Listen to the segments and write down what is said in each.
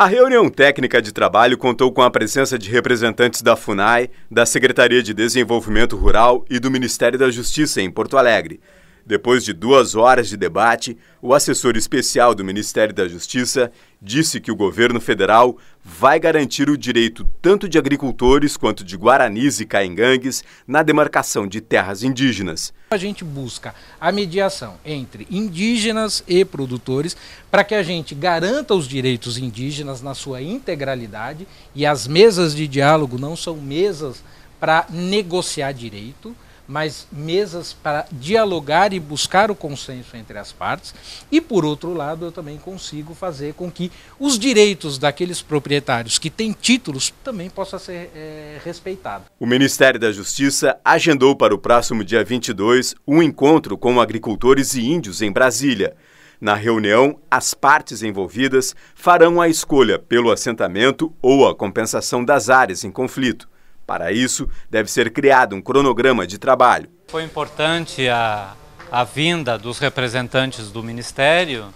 A reunião técnica de trabalho contou com a presença de representantes da FUNAI, da Secretaria de Desenvolvimento Rural e do Ministério da Justiça em Porto Alegre. Depois de duas horas de debate, o assessor especial do Ministério da Justiça disse que o governo federal vai garantir o direito tanto de agricultores quanto de guaranis e caingangues na demarcação de terras indígenas. A gente busca a mediação entre indígenas e produtores para que a gente garanta os direitos indígenas na sua integralidade e as mesas de diálogo não são mesas para negociar direito mas mesas para dialogar e buscar o consenso entre as partes. E, por outro lado, eu também consigo fazer com que os direitos daqueles proprietários que têm títulos também possam ser é, eh, respeitados. O Ministério da Justiça agendou para o próximo dia 22 um encontro com agricultores e índios em Brasília. Na reunião, as partes envolvidas farão a escolha pelo assentamento ou a compensação das áreas em conflito. Para isso, deve ser criado um cronograma de trabalho. Foi importante a, a vinda dos representantes do Ministério,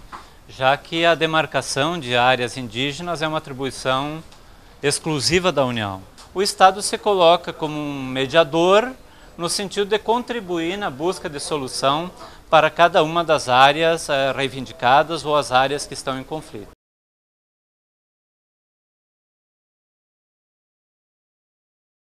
já que a demarcação de áreas indígenas é uma atribuição exclusiva da União. O Estado se coloca como um mediador no sentido de contribuir na busca de solução para cada uma das áreas eh, reivindicadas ou as áreas que estão em conflito.